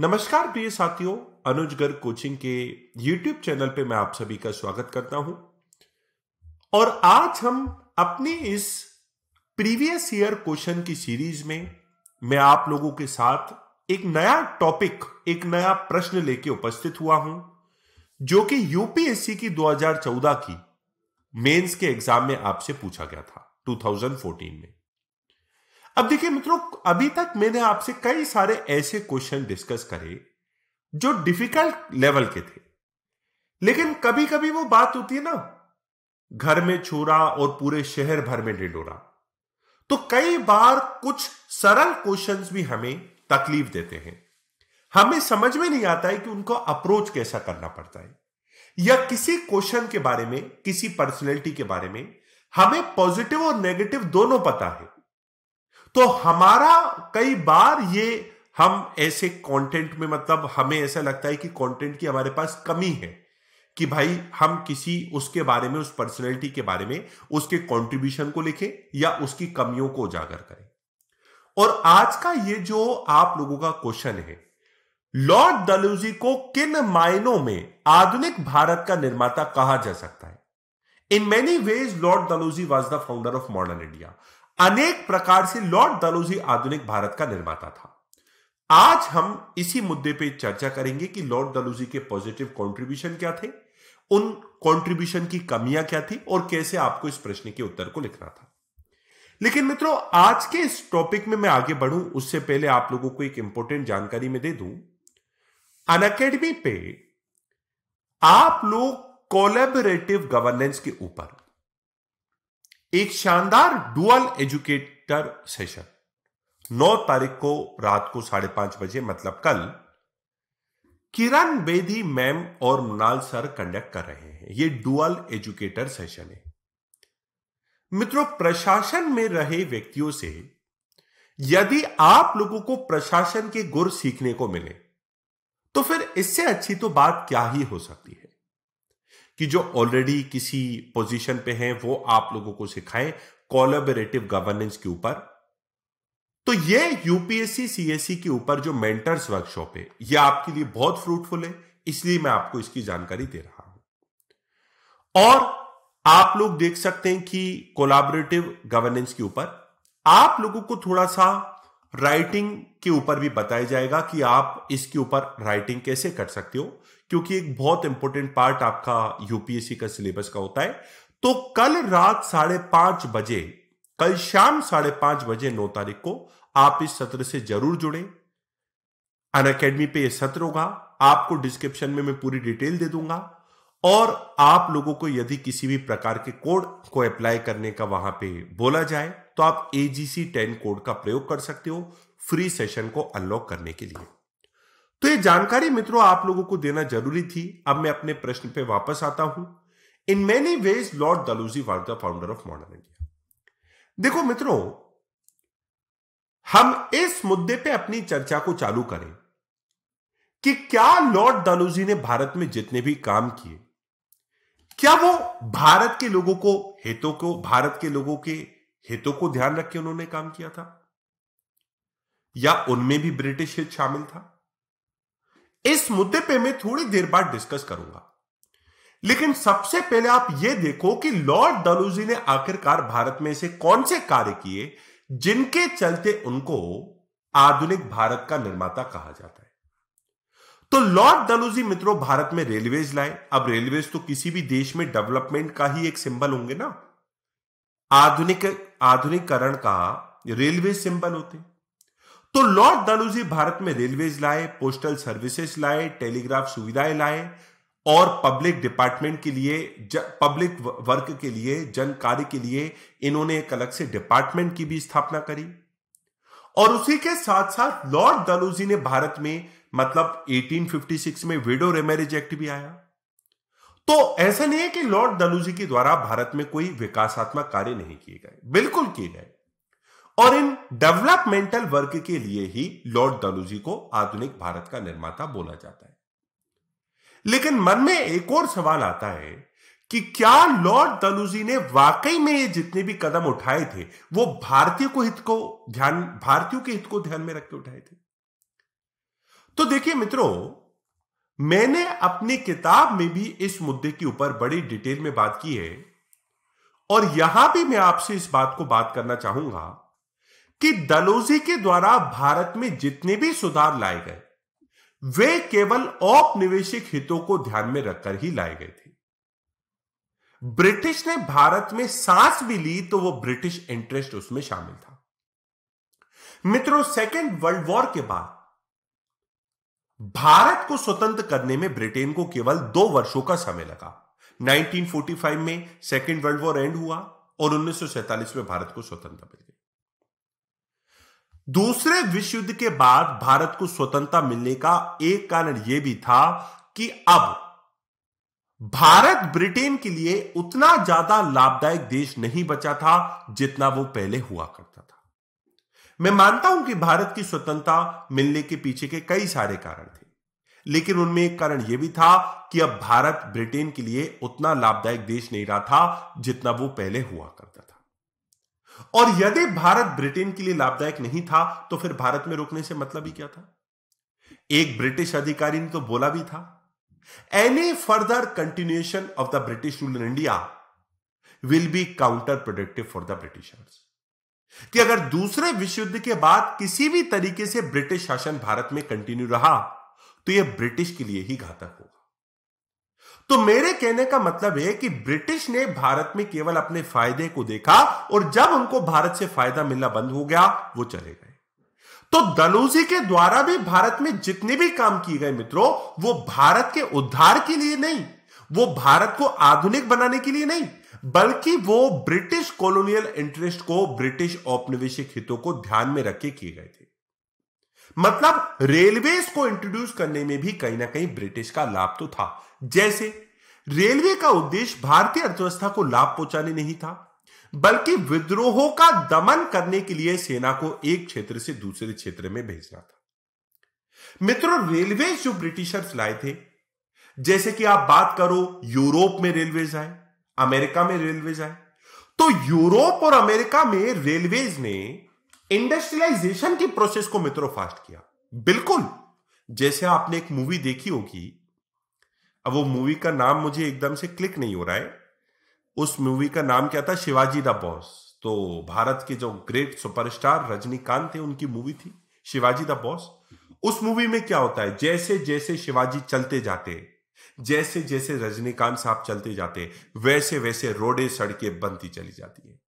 नमस्कार प्रिय साथियों अनुजगर कोचिंग के YouTube चैनल पे मैं आप सभी का स्वागत करता हूं और आज हम अपने इस प्रीवियस ईयर क्वेश्चन की सीरीज में मैं आप लोगों के साथ एक नया टॉपिक एक नया प्रश्न लेके उपस्थित हुआ हूं जो कि यूपीएससी की 2014 की मेंस के एग्जाम में आपसे पूछा गया था 2014 में अब देखिए मित्रों अभी तक मैंने आपसे कई सारे ऐसे क्वेश्चन डिस्कस करे जो डिफिकल्ट लेवल के थे लेकिन कभी कभी वो बात होती है ना घर में छोरा और पूरे शहर भर में डिडोरा तो कई बार कुछ सरल क्वेश्चंस भी हमें तकलीफ देते हैं हमें समझ में नहीं आता है कि उनको अप्रोच कैसा करना पड़ता है या किसी क्वेश्चन के बारे में किसी पर्सनैलिटी के बारे में हमें पॉजिटिव और नेगेटिव दोनों पता है तो हमारा कई बार ये हम ऐसे कंटेंट में मतलब हमें ऐसा लगता है कि कंटेंट की हमारे पास कमी है कि भाई हम किसी उसके बारे में उस पर्सनैलिटी के बारे में उसके कंट्रीब्यूशन को लिखें या उसकी कमियों को उजागर करें और आज का ये जो आप लोगों का क्वेश्चन है लॉर्ड दलूजी को किन मायनों में आधुनिक भारत का निर्माता कहा जा सकता है in many ways Lord Dalhousie was the founder of modern India अनेक प्रकार से लॉर्ड दलोजी आधुनिक भारत का निर्माता था आज हम इसी मुद्दे पे चर्चा करेंगे कि लॉर्ड दलोजी के पॉजिटिव कंट्रीब्यूशन क्या थे उन कंट्रीब्यूशन की कमियां क्या थी और कैसे आपको इस प्रश्न के उत्तर को लिखना था लेकिन मित्रों आज के इस टॉपिक में मैं आगे बढ़ूं उससे पहले आप लोगों को एक इंपॉर्टेंट जानकारी में दे दूं अनअकेडमी पे आप लोग कोलेबरेटिव गवर्नेंस के ऊपर एक शानदार डुअल एजुकेटर सेशन नौ तारीख को रात को साढ़े पांच बजे मतलब कल किरण बेदी मैम और मुनाल सर कंडक्ट कर रहे हैं ये डुअल एजुकेटर सेशन है मित्रों प्रशासन में रहे व्यक्तियों से यदि आप लोगों को प्रशासन के गुर सीखने को मिले तो फिर इससे अच्छी तो बात क्या ही हो सकती है कि जो ऑलरेडी किसी पोजीशन पे हैं वो आप लोगों को सिखाएं कोलेबरेटिव गवर्नेंस के ऊपर तो ये यूपीएससी सीएससी के ऊपर जो मेंटर्स वर्कशॉप है ये आपके लिए बहुत फ्रूटफुल है इसलिए मैं आपको इसकी जानकारी दे रहा हूं और आप लोग देख सकते हैं कि कोलाबरेटिव गवर्नेंस के ऊपर आप लोगों को थोड़ा सा राइटिंग के ऊपर भी बताया जाएगा कि आप इसके ऊपर राइटिंग कैसे कर सकते हो क्योंकि एक बहुत इंपॉर्टेंट पार्ट आपका यूपीएससी का सिलेबस का होता है तो कल रात साढ़े पांच बजे कल शाम साढ़े पांच बजे नौ तारीख को आप इस सत्र से जरूर जुड़े अन अकेडमी पे यह सत्र होगा आपको डिस्क्रिप्शन में मैं पूरी डिटेल दे दूंगा और आप लोगों को यदि किसी भी प्रकार के कोड को अप्लाई करने का वहां पे बोला जाए तो आप एजीसी टेन कोड का प्रयोग कर सकते हो फ्री सेशन को अनलॉक करने के लिए तो ये जानकारी मित्रों आप लोगों को देना जरूरी थी अब मैं अपने प्रश्न पे वापस आता हूं in many ways Lord Dalhousie was the founder of modern India देखो मित्रों हम इस मुद्दे पे अपनी चर्चा को चालू करें कि क्या लॉर्ड दालूजी ने भारत में जितने भी काम किए क्या वो भारत के लोगों को हितों को भारत के लोगों के हितों को ध्यान रख के उन्होंने काम किया था या उनमें भी ब्रिटिश हित शामिल था इस मुद्दे पे मैं थोड़ी देर बाद डिस्कस करूंगा लेकिन सबसे पहले आप यह देखो कि लॉर्ड डलूजी ने आखिरकार भारत में से कौन से कार्य किए जिनके चलते उनको आधुनिक भारत का निर्माता कहा जाता है तो लॉर्ड दलूजी मित्रों भारत में रेलवेज लाए अब रेलवेज तो किसी भी देश में डेवलपमेंट का ही एक सिंबल होंगे ना आधुनिक आधुनिकरण का रेलवे सिंबल होते तो लॉर्ड दलूजी भारत में रेलवेज लाए पोस्टल सर्विसेज लाए टेलीग्राफ सुविधाएं लाए और पब्लिक डिपार्टमेंट के लिए पब्लिक वर्क के लिए जन कार्य के लिए इन्होंने एक अलग से डिपार्टमेंट की भी स्थापना करी और उसी के साथ साथ लॉर्ड दलूजी ने भारत में मतलब 1856 में विडो रेमेरिज एक्ट भी आया तो ऐसा नहीं है कि लॉर्ड दलूजी के द्वारा भारत में कोई विकासात्मक कार्य नहीं किए गए बिल्कुल किए गए और इन डेवलपमेंटल वर्क के लिए ही लॉर्ड दलूजी को आधुनिक भारत का निर्माता बोला जाता है लेकिन मन में एक और सवाल आता है कि क्या लॉर्ड दलूजी ने वाकई में ये जितने भी कदम उठाए थे वो भारतीय को हित को ध्यान भारतीयों के हित को ध्यान में रखकर उठाए थे तो देखिए मित्रों मैंने अपनी किताब में भी इस मुद्दे के ऊपर बड़ी डिटेल में बात की है और यहां भी मैं आपसे इस बात को बात करना चाहूंगा कि दलोजी के द्वारा भारत में जितने भी सुधार लाए गए वे केवल औपनिवेशिक हितों को ध्यान में रखकर ही लाए गए थे ब्रिटिश ने भारत में सांस भी ली तो वो ब्रिटिश इंटरेस्ट उसमें शामिल था मित्रों सेकेंड वर्ल्ड वॉर के बाद भारत को स्वतंत्र करने में ब्रिटेन को केवल दो वर्षों का समय लगा 1945 में सेकेंड वर्ल्ड वॉर एंड हुआ और 1947 में भारत को स्वतंत्रता मिल गई दूसरे विश्व युद्ध के बाद भारत को स्वतंत्रता मिलने का एक कारण यह भी था कि अब भारत ब्रिटेन के लिए उतना ज्यादा लाभदायक देश नहीं बचा था जितना वो पहले हुआ करता था मैं मानता हूं कि भारत की स्वतंत्रता मिलने के पीछे के कई सारे कारण थे लेकिन उनमें एक कारण यह भी था कि अब भारत ब्रिटेन के लिए उतना लाभदायक देश नहीं रहा था जितना वो पहले हुआ करता था और यदि भारत ब्रिटेन के लिए लाभदायक नहीं था तो फिर भारत में रुकने से मतलब ही क्या था एक ब्रिटिश अधिकारी ने तो बोला भी था any further continuation of the British rule India will be counter productive for the Britishers कि अगर दूसरे विश्व युद्ध के बाद किसी भी तरीके से ब्रिटिश शासन भारत में कंटिन्यू रहा तो यह ब्रिटिश के लिए ही घातक होगा तो मेरे कहने का मतलब है कि ब्रिटिश ने भारत में केवल अपने फायदे को देखा और जब उनको भारत से फायदा मिलना बंद हो गया वो चले गए तो दलूजी के द्वारा भी भारत में जितने भी काम किए गए मित्रों वो भारत के उद्धार के लिए नहीं वो भारत को आधुनिक बनाने के लिए नहीं बल्कि वो ब्रिटिश कॉलोनियल इंटरेस्ट को ब्रिटिश औपनिवेशिक हितों को ध्यान में रख के किए गए थे मतलब रेलवे को इंट्रोड्यूस करने में भी कहीं ना कहीं ब्रिटिश का लाभ तो था जैसे रेलवे का उद्देश्य भारतीय अर्थव्यवस्था को लाभ पहुंचाने नहीं था बल्कि विद्रोहों का दमन करने के लिए सेना को एक क्षेत्र से दूसरे क्षेत्र में भेजना था मित्रों रेलवे जो ब्रिटिशर्स लाए थे जैसे कि आप बात करो यूरोप में रेलवेज आए अमेरिका में रेलवेज आए तो यूरोप और अमेरिका में रेलवेज ने इंडस्ट्रियलाइजेशन की प्रोसेस को मित्रों फास्ट किया बिल्कुल जैसे आपने एक मूवी देखी होगी अब वो मूवी का नाम मुझे एकदम से क्लिक नहीं हो रहा है उस मूवी का नाम क्या था शिवाजी द बॉस तो भारत के जो ग्रेट सुपरस्टार रजनीकांत थे उनकी मूवी थी शिवाजी द बॉस उस मूवी में क्या होता है जैसे जैसे शिवाजी चलते जाते जैसे जैसे रजनीकांत साहब चलते जाते वैसे वैसे रोडे सड़कें बनती चली जाती है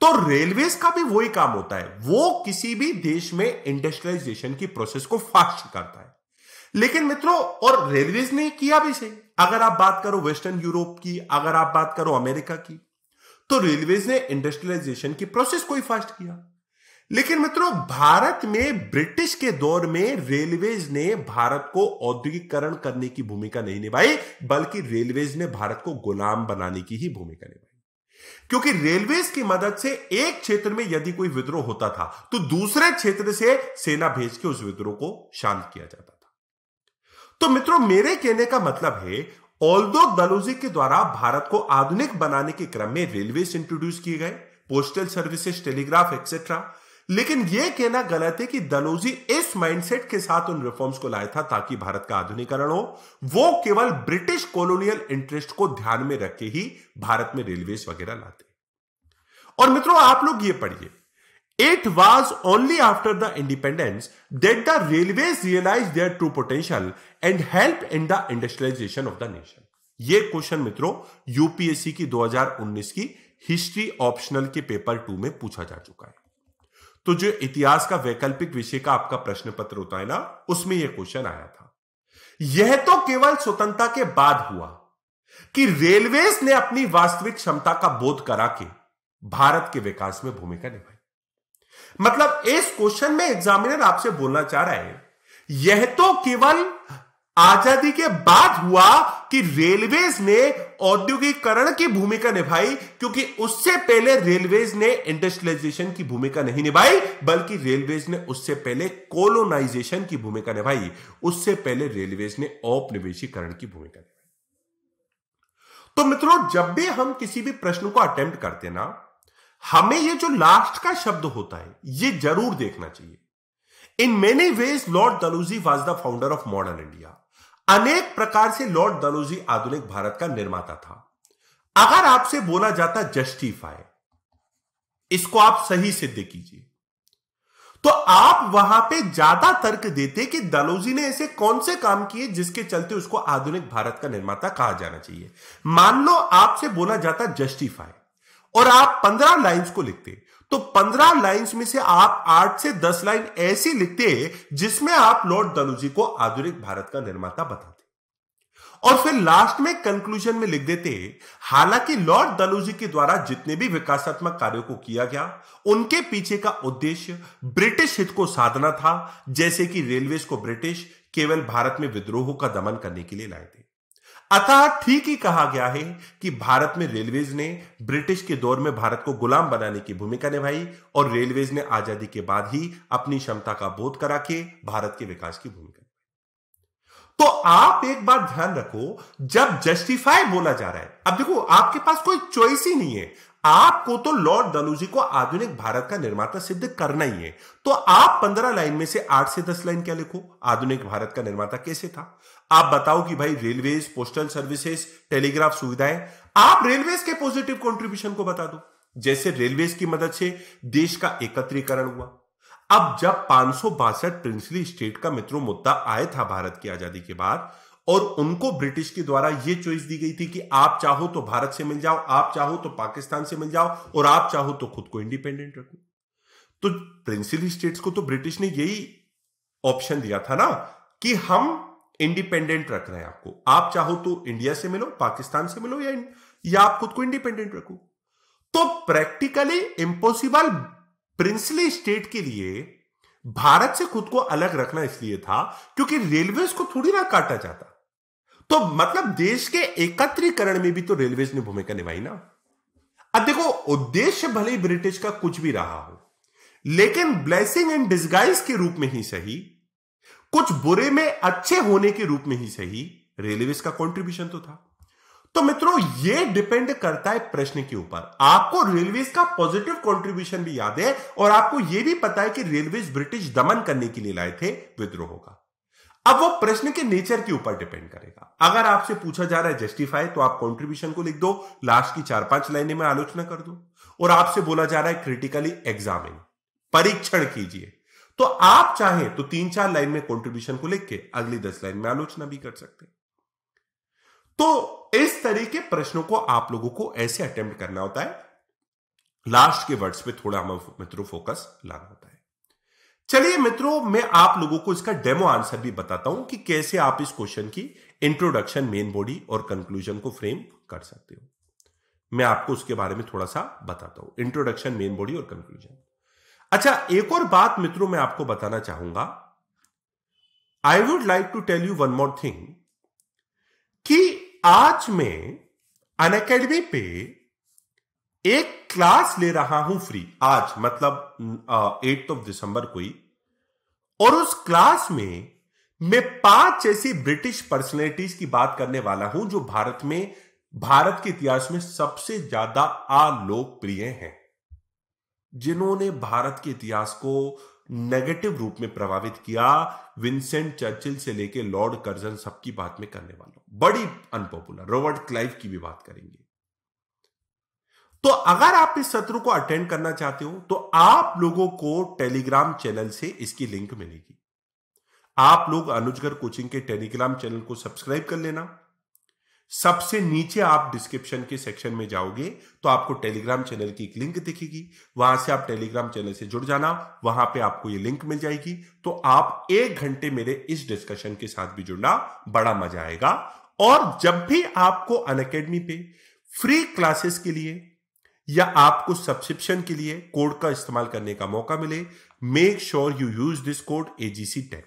तो रेलवेज का भी वही काम होता है वो किसी भी देश में इंडस्ट्रियलाइजेशन की प्रोसेस को फास्ट करता है लेकिन मित्रों और रेलवेज ने किया भी सही अगर आप बात करो वेस्टर्न यूरोप की अगर आप बात करो अमेरिका की तो रेलवे ने इंडस्ट्रियलाइजेशन की प्रोसेस को ही फास्ट किया लेकिन मित्रों भारत में ब्रिटिश के दौर में रेलवेज ने भारत को औद्योगिकरण करने की भूमिका नहीं निभाई बल्कि रेलवेज ने भारत को गुलाम बनाने की ही भूमिका निभाई क्योंकि रेलवेज की मदद से एक क्षेत्र में यदि कोई विद्रोह होता था तो दूसरे क्षेत्र से सेना भेज के उस विद्रोह को शांत किया जाता था तो मित्रों मेरे कहने का मतलब है ऑल्दो दलोजी के द्वारा भारत को आधुनिक बनाने के क्रम में रेलवे इंट्रोड्यूस किए गए पोस्टल सर्विसेज टेलीग्राफ एक्सेट्रा लेकिन यह कहना गलत है कि दलोजी इस माइंडसेट के साथ उन रिफॉर्म्स को लाया था ताकि भारत का आधुनिकरण हो वो केवल ब्रिटिश कॉलोनियल इंटरेस्ट को ध्यान में रख के ही भारत में रेलवे वगैरह लाते और मित्रों आप लोग ये पढ़िए It was only after the independence that the railways realized their true potential and helped in the industrialization of the nation. ये क्वेश्चन मित्रों यूपीएससी की 2019 की हिस्ट्री ऑप्शनल के पेपर टू में पूछा जा चुका है तो जो इतिहास का वैकल्पिक विषय का आपका प्रश्न पत्र होता है ना उसमें यह क्वेश्चन आया था यह तो केवल स्वतंत्रता के बाद हुआ कि रेलवेज ने अपनी वास्तविक क्षमता का बोध करा के भारत के विकास में भूमिका निभाई मतलब इस क्वेश्चन में एग्जामिनर आपसे बोलना चाह रहा है यह तो केवल आजादी के बाद हुआ कि रेलवेज ने औद्योगिकरण की भूमिका निभाई क्योंकि उससे पहले रेलवेज ने इंडस्ट्रियलाइजेशन की भूमिका नहीं निभाई बल्कि रेलवेज ने उससे पहले कोलोनाइजेशन की भूमिका निभाई उससे पहले रेलवेज ने औपनिवेशीकरण की भूमिका निभाई तो मित्रों जब भी हम किसी भी प्रश्न को अटेम्प्ट करते ना हमें ये जो लास्ट का शब्द होता है ये जरूर देखना चाहिए in many ways Lord Dalhousie was the founder of modern India अनेक प्रकार से लॉर्ड दलूजी आधुनिक भारत का निर्माता था अगर आपसे बोला जाता जस्टिफाई इसको आप सही सिद्ध कीजिए तो आप वहां पे ज्यादा तर्क देते कि दलोजी ने ऐसे कौन से काम किए जिसके चलते उसको आधुनिक भारत का निर्माता कहा जाना चाहिए मान लो आपसे बोला जाता जस्टिफाई और आप पंद्रह लाइंस को लिखते तो पंद्रह लाइंस में से आप आठ से दस लाइन ऐसी लिखते जिसमें आप लॉर्ड दनुजी को आधुनिक भारत का निर्माता बताते और फिर लास्ट में कंक्लूजन में लिख देते हालांकि लॉर्ड दलूजी के द्वारा जितने भी विकासात्मक कार्यों को किया गया उनके पीछे का उद्देश्य ब्रिटिश हित को साधना था जैसे कि रेलवे को ब्रिटिश केवल भारत में विद्रोह का दमन करने के लिए लाए थे अतः ठीक ही कहा गया है कि भारत में रेलवेज ने ब्रिटिश के दौर में भारत को गुलाम बनाने की भूमिका निभाई और रेलवेज ने आजादी के बाद ही अपनी क्षमता का बोध करा के भारत के विकास की भूमिका तो आप एक बात ध्यान रखो जब जस्टिफाई बोला जा रहा है अब देखो आपके पास कोई चॉइस ही नहीं है आपको तो लॉर्ड डलूजी को आधुनिक भारत का निर्माता सिद्ध करना ही है तो आप पंद्रह लाइन में से आठ से दस लाइन क्या लिखो आधुनिक भारत का निर्माता कैसे था आप बताओ कि भाई रेलवेज पोस्टल सर्विसेज टेलीग्राफ सुविधाएं आप रेलवेज के पॉजिटिव कॉन्ट्रीब्यूशन को बता दो जैसे रेलवेज की मदद से देश का एकत्रीकरण हुआ अब जब पांच प्रिंसली स्टेट का मित्रों मुद्दा आया था भारत की आजादी के बाद और उनको ब्रिटिश के द्वारा यह चॉइस दी गई थी कि आप चाहो तो भारत से मिल जाओ आप चाहो तो पाकिस्तान से मिल जाओ और आप चाहो तो खुद को इंडिपेंडेंट रखो तो प्रिंसिपल स्टेट्स को तो ब्रिटिश ने यही ऑप्शन दिया था ना कि हम इंडिपेंडेंट रख रहे हैं आपको आप चाहो तो इंडिया से मिलो पाकिस्तान से मिलो या या आप खुद को इंडिपेंडेंट रखो तो प्रैक्टिकली इंपॉसिबल प्रिंसली स्टेट के लिए भारत से खुद को अलग रखना इसलिए था क्योंकि रेलवे को थोड़ी ना काटा जाता तो मतलब देश के एकत्रीकरण में भी तो रेलवे ने भूमिका निभाई ना अब देखो उद्देश्य भले ही ब्रिटिश का कुछ भी रहा हो लेकिन ब्लेसिंग एंड डिस्गाइज के रूप में ही सही कुछ बुरे में अच्छे होने के रूप में ही सही रेलवेज का कॉन्ट्रीब्यूशन तो था तो मित्रों ये डिपेंड करता है प्रश्न के ऊपर आपको रेलवे का पॉजिटिव कॉन्ट्रीब्यूशन भी याद है और आपको यह भी पता है कि रेलवे ब्रिटिश दमन करने के लिए लाए थे विद्रोह का अब वो प्रश्न के नेचर के ऊपर डिपेंड करेगा अगर आपसे पूछा जा रहा है जस्टिफाई तो आप कॉन्ट्रीब्यूशन को लिख दो लास्ट की चार पांच लाइनें में आलोचना कर दो और आपसे बोला जा रहा है क्रिटिकली एग्जामिन परीक्षण कीजिए तो आप चाहे तो तीन चार लाइन में कॉन्ट्रीब्यूशन को लिख के अगली दस लाइन में आलोचना भी कर सकते हैं तो इस तरीके प्रश्नों को आप लोगों को ऐसे अटेम्प्ट करना होता है लास्ट के वर्ड्स पे थोड़ा मित्रों फोकस लाना होता है चलिए मित्रों मैं आप लोगों को इसका डेमो आंसर भी बताता हूं कि कैसे आप इस क्वेश्चन की इंट्रोडक्शन मेन बॉडी और कंक्लूजन को फ्रेम कर सकते हो मैं आपको उसके बारे में थोड़ा सा बताता हूं इंट्रोडक्शन मेन बॉडी और कंक्लूजन अच्छा एक और बात मित्रों मैं आपको बताना चाहूंगा I would like to tell you one more thing कि आज मैं अन पे एक क्लास ले रहा हूं फ्री आज मतलब एट ऑफ दिसंबर को ही और उस क्लास में मैं पांच ऐसी ब्रिटिश पर्सनैलिटीज की बात करने वाला हूं जो भारत में भारत के इतिहास में सबसे ज्यादा आलोकप्रिय हैं जिन्होंने भारत के इतिहास को नेगेटिव रूप में प्रभावित किया विंसेंट चर्चिल से लेकर लॉर्ड कर्जन सबकी बात में करने वाला बड़ी अनपॉपुलर रॉबर्ट क्लाइव की भी बात करेंगे तो अगर आप इस सत्र को अटेंड करना चाहते हो तो आप लोगों को टेलीग्राम चैनल से इसकी लिंक मिलेगी आप लोग अनुजगर कोचिंग के टेलीग्राम चैनल को सब्सक्राइब कर लेना सबसे नीचे आप डिस्क्रिप्शन के सेक्शन में जाओगे तो आपको टेलीग्राम चैनल की एक लिंक दिखेगी वहां से आप टेलीग्राम चैनल से जुड़ जाना वहां पे आपको ये लिंक मिल जाएगी तो आप एक घंटे मेरे इस डिस्कशन के साथ भी जुड़ना बड़ा मजा आएगा और जब भी आपको अन पे फ्री क्लासेस के लिए या आपको सब्सक्रिप्शन के लिए कोड का इस्तेमाल करने का मौका मिले make sure you use this code AGC ten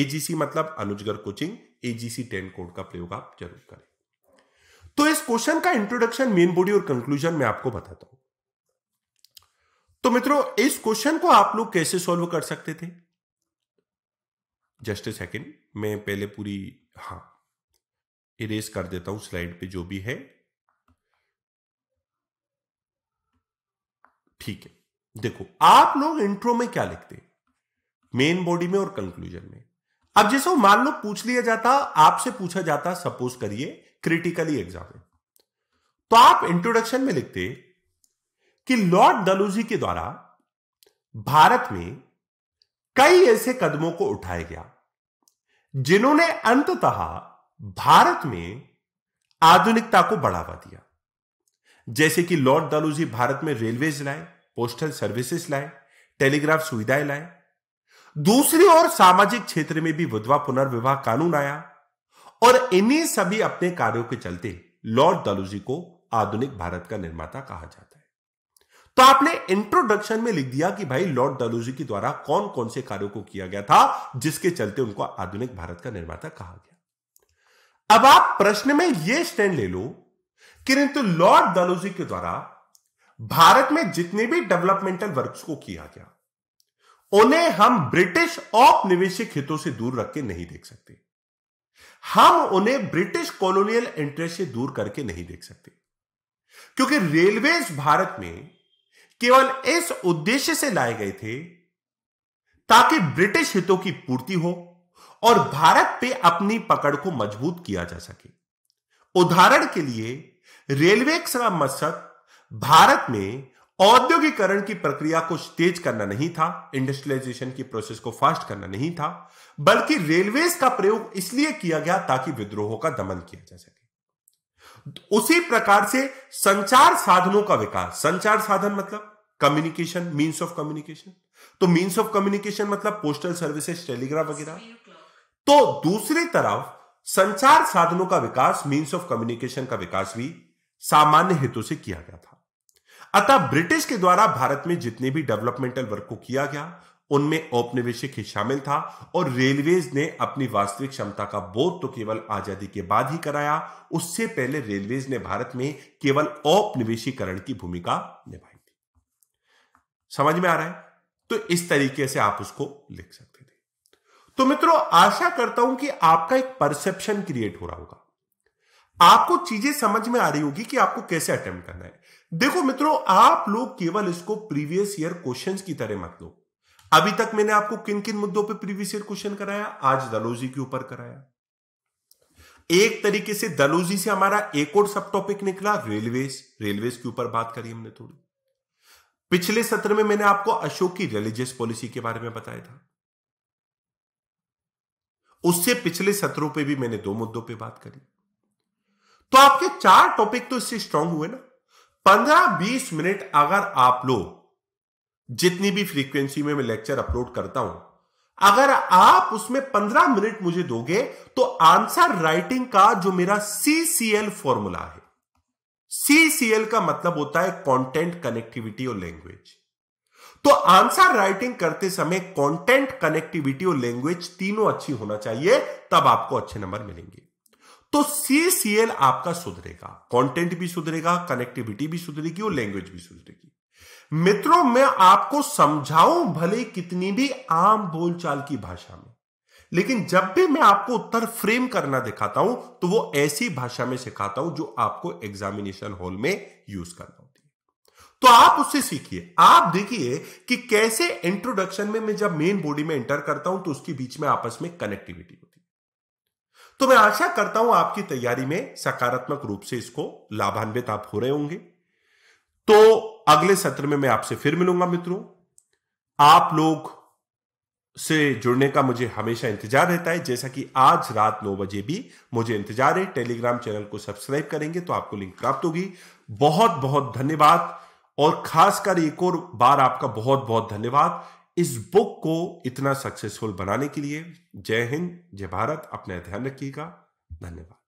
AGC मतलब Anujgar coaching AGC ten code का प्रयोग आप जरूर करें तो इस क्वेश्चन का इंट्रोडक्शन मेन बॉडी और कंक्लूजन में आपको बताता हूं तो मित्रों इस क्वेश्चन को आप लोग कैसे सॉल्व कर सकते थे जस्ट ए सेकेंड मैं पहले पूरी हाँ इरेज कर देता हूं स्लाइड पे जो भी है ठीक है देखो आप लोग इंट्रो में क्या लिखते मेन बॉडी में और कंक्लूजन में अब जैसे मान लो पूछ लिया जाता आपसे पूछा जाता सपोज करिए क्रिटिकली एग्जाम में तो आप इंट्रोडक्शन में लिखते कि लॉर्ड दलूजी के द्वारा भारत में कई ऐसे कदमों को उठाया गया जिन्होंने अंततः भारत में आधुनिकता को बढ़ावा दिया जैसे कि लॉर्ड दालूजी भारत में रेलवेज लाए पोस्टल सर्विसेज लाए टेलीग्राफ सुविधाएं लाए दूसरी ओर सामाजिक क्षेत्र में भी विधवा पुनर्विवाह कानून आया और इन्हीं सभी अपने कार्यों के चलते लॉर्ड दालूजी को आधुनिक भारत का निर्माता कहा जाता है तो आपने इंट्रोडक्शन में लिख दिया कि भाई लॉर्ड दालूजी के द्वारा कौन कौन से कार्यों को किया गया था जिसके चलते उनको आधुनिक भारत का निर्माता कहा गया अब आप प्रश्न में यह स्टैंड ले लो किंतु लॉर्ड दलोजी के द्वारा भारत में जितने भी डेवलपमेंटल वर्क्स को किया गया उन्हें हम ब्रिटिश औपनिवेशिक हितों से दूर रख के नहीं देख सकते हम उन्हें ब्रिटिश कॉलोनियल इंटरेस्ट से दूर करके नहीं देख सकते क्योंकि रेलवेज भारत में केवल इस उद्देश्य से लाए गए थे ताकि ब्रिटिश हितों की पूर्ति हो और भारत पे अपनी पकड़ को मजबूत किया जा सके उदाहरण के लिए रेलवे का मकसद भारत में औद्योगिकरण की प्रक्रिया को तेज करना नहीं था इंडस्ट्रियलाइजेशन की प्रोसेस को फास्ट करना नहीं था बल्कि रेलवेज का प्रयोग इसलिए किया गया ताकि विद्रोहों का दमन किया जा सके उसी प्रकार से संचार साधनों का विकास संचार साधन मतलब कम्युनिकेशन मीन्स ऑफ कम्युनिकेशन तो मीन्स ऑफ कम्युनिकेशन मतलब पोस्टल सर्विसेज टेलीग्राफ वगैरह तो दूसरी तरफ संचार साधनों का विकास मीन्स ऑफ कम्युनिकेशन का विकास भी सामान्य हितों से किया गया था अतः ब्रिटिश के द्वारा भारत में जितने भी डेवलपमेंटल वर्क को किया गया उनमें औपनिवेशिक ही शामिल था और रेलवेज ने अपनी वास्तविक क्षमता का बोध तो केवल आजादी के बाद ही कराया उससे पहले रेलवेज ने भारत में केवल औपनिवेशीकरण की भूमिका निभाई थी समझ में आ रहा है तो इस तरीके से आप उसको लिख सकते थे तो मित्रों आशा करता हूं कि आपका एक परसेप्शन क्रिएट हो रहा होगा आपको चीजें समझ में आ रही होगी कि आपको कैसे अटेम्प्ट करना है देखो मित्रों आप लोग केवल इसको प्रीवियस ईयर क्वेश्चंस की तरह मत लो अभी तक मैंने आपको किन किन मुद्दों पे प्रीवियस ईयर क्वेश्चन कराया आज दलोजी के ऊपर कराया एक तरीके से दलोजी से हमारा एक और सब टॉपिक निकला रेलवे रेलवेज के ऊपर बात करी हमने थोड़ी पिछले सत्र में मैंने आपको अशोक की रिलीजियस पॉलिसी के बारे में बताया था उससे पिछले सत्रों पे भी मैंने दो मुद्दों पे बात करी तो आपके चार टॉपिक तो इससे स्ट्रांग हुए ना पंद्रह बीस मिनट अगर आप लोग जितनी भी फ्रीक्वेंसी में मैं लेक्चर अपलोड करता हूं अगर आप उसमें पंद्रह मिनट मुझे दोगे तो आंसर राइटिंग का जो मेरा सीसीएल फॉर्मूला है सीसीएल का मतलब होता है कंटेंट कनेक्टिविटी और लैंग्वेज तो आंसर राइटिंग करते समय कंटेंट कनेक्टिविटी और लैंग्वेज तीनों अच्छी होना चाहिए तब आपको अच्छे नंबर मिलेंगे तो सी आपका सुधरेगा कंटेंट भी सुधरेगा कनेक्टिविटी भी सुधरेगी और लैंग्वेज भी सुधरेगी मित्रों मैं आपको समझाऊं भले कितनी भी आम बोलचाल की भाषा में लेकिन जब भी मैं आपको उत्तर फ्रेम करना दिखाता हूं तो वो ऐसी भाषा में सिखाता हूं जो आपको एग्जामिनेशन हॉल में यूज करना होती है तो आप उससे सीखिए आप देखिए कि कैसे इंट्रोडक्शन में मैं जब मेन बॉडी में एंटर करता हूं तो उसके बीच में आपस में कनेक्टिविटी होती है तो मैं आशा करता हूं आपकी तैयारी में सकारात्मक रूप से इसको लाभान्वित आप हो रहे होंगे तो अगले सत्र में मैं आपसे फिर मिलूंगा मित्रों आप लोग से जुड़ने का मुझे हमेशा इंतजार रहता है जैसा कि आज रात नौ बजे भी मुझे इंतजार है टेलीग्राम चैनल को सब्सक्राइब करेंगे तो आपको लिंक प्राप्त होगी बहुत बहुत धन्यवाद और खासकर एक और बार आपका बहुत बहुत धन्यवाद इस बुक को इतना सक्सेसफुल बनाने के लिए जय हिंद जय भारत अपना ध्यान रखिएगा धन्यवाद